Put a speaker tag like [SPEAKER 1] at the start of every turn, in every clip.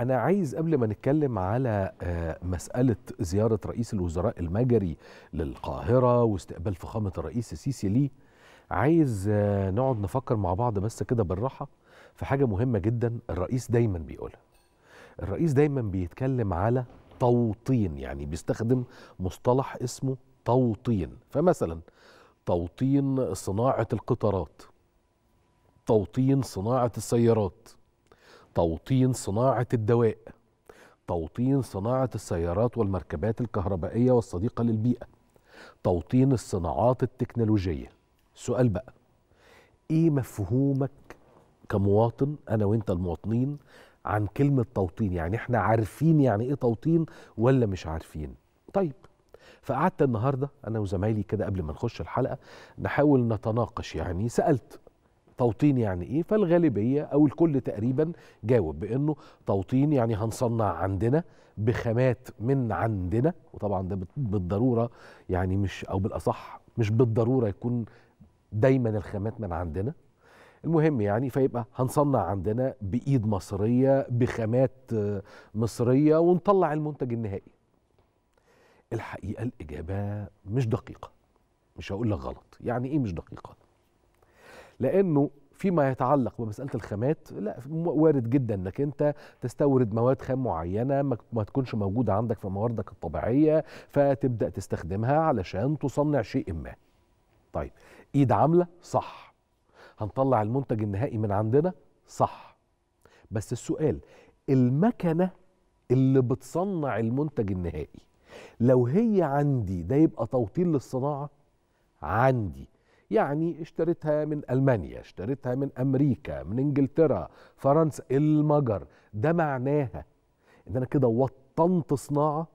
[SPEAKER 1] أنا عايز قبل ما نتكلم على آه، مسألة زيارة رئيس الوزراء المجري للقاهرة واستقبال فخامة الرئيس السيسي ليه عايز آه، نقعد نفكر مع بعض بس كده بالراحة في حاجة مهمة جدا الرئيس دايما بيقولها الرئيس دايما بيتكلم على توطين يعني بيستخدم مصطلح اسمه توطين فمثلا توطين صناعة القطارات توطين صناعة السيارات توطين صناعة الدواء توطين صناعة السيارات والمركبات الكهربائية والصديقة للبيئة توطين الصناعات التكنولوجية سؤال بقى إيه مفهومك كمواطن أنا وإنت المواطنين عن كلمة توطين يعني إحنا عارفين يعني إيه توطين ولا مش عارفين طيب فقعدت النهاردة أنا وزمايلي كده قبل ما نخش الحلقة نحاول نتناقش يعني سألت توطين يعني ايه فالغالبيه او الكل تقريبا جاوب بانه توطين يعني هنصنع عندنا بخامات من عندنا وطبعا ده بالضروره يعني مش او بالاصح مش بالضروره يكون دايما الخامات من عندنا المهم يعني فيبقى هنصنع عندنا بايد مصريه بخامات آه، مصريه ونطلع المنتج النهائي الحقيقه الاجابه مش دقيقه مش هقول لك غلط يعني ايه مش دقيقه لانه فيما يتعلق بمساله الخامات لا وارد جدا انك انت تستورد مواد خام معينه ما تكونش موجوده عندك في مواردك الطبيعيه فتبدا تستخدمها علشان تصنع شيء ما. طيب ايد عامله صح. هنطلع المنتج النهائي من عندنا صح. بس السؤال المكنه اللي بتصنع المنتج النهائي لو هي عندي ده يبقى توطين للصناعه؟ عندي يعني اشتريتها من ألمانيا اشتريتها من أمريكا من إنجلترا فرنسا المجر ده معناها إن أنا كده وطنت صناعة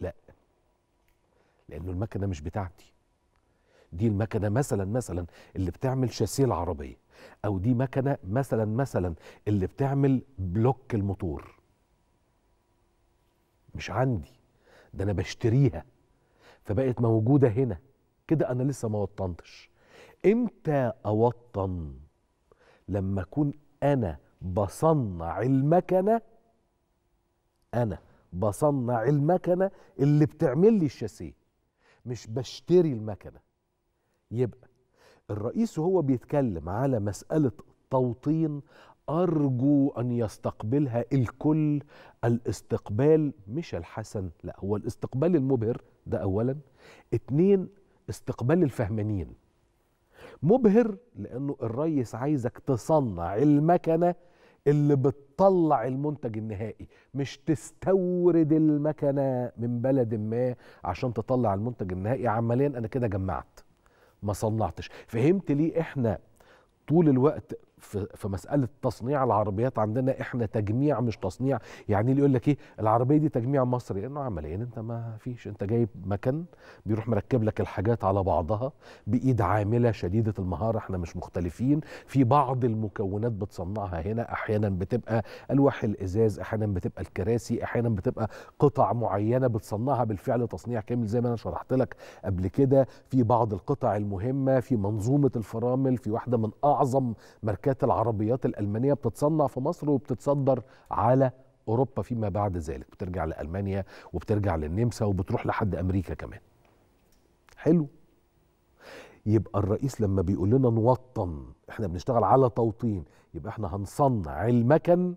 [SPEAKER 1] لا لأنه المكنة مش بتاعتي دي المكنه مثلا مثلا اللي بتعمل شاسيه العربيه او دي مكنه مثلا مثلا اللي بتعمل بلوك الموتور مش عندي ده انا بشتريها فبقت موجوده هنا كده انا لسه ما وطنتش امتى اوطن لما اكون انا بصنع المكنه انا بصنع المكنه اللي بتعمل لي الشاسيه مش بشتري المكنه يبقى الرئيس وهو بيتكلم على مساله توطين أرجو أن يستقبلها الكل الاستقبال مش الحسن لا هو الاستقبال المبهر ده أولا اتنين استقبال الفهمانين مبهر لانه الريس عايزك تصنع المكنه اللي بتطلع المنتج النهائي مش تستورد المكنه من بلد ما عشان تطلع المنتج النهائي عمليا انا كده جمعت ما صنعتش فهمت ليه احنا طول الوقت في مساله تصنيع العربيات عندنا احنا تجميع مش تصنيع يعني اللي يقول لك ايه العربيه دي تجميع مصري انه عمليا انت ما فيش انت جايب مكان بيروح مركب لك الحاجات على بعضها بايد عامله شديده المهاره احنا مش مختلفين في بعض المكونات بتصنعها هنا احيانا بتبقى الواح الازاز احيانا بتبقى الكراسي احيانا بتبقى قطع معينه بتصنعها بالفعل تصنيع كامل زي ما انا شرحت لك قبل كده في بعض القطع المهمه في منظومه الفرامل في واحده من اعظم مركز شركات العربيات الألمانية بتتصنع في مصر وبتتصدر على أوروبا فيما بعد ذلك بترجع لألمانيا وبترجع للنمسا وبتروح لحد أمريكا كمان حلو يبقى الرئيس لما بيقول لنا نوطن احنا بنشتغل على توطين يبقى احنا هنصنع المكن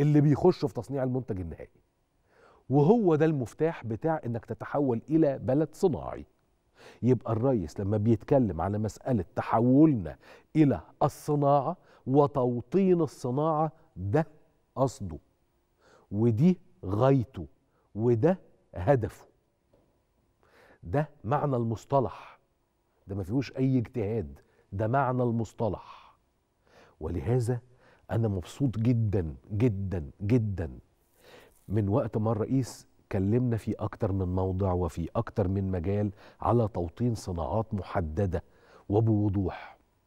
[SPEAKER 1] اللي بيخش في تصنيع المنتج النهائي وهو ده المفتاح بتاع انك تتحول الى بلد صناعي يبقى الرئيس لما بيتكلم على مسألة تحولنا إلى الصناعة وتوطين الصناعة ده قصده ودي غايته وده هدفه ده معنى المصطلح ده ما فيهوش أي اجتهاد ده معنى المصطلح ولهذا أنا مبسوط جدا جدا جدا من وقت ما الرئيس اتكلمنا في أكتر من موضع وفي أكتر من مجال على توطين صناعات محددة وبوضوح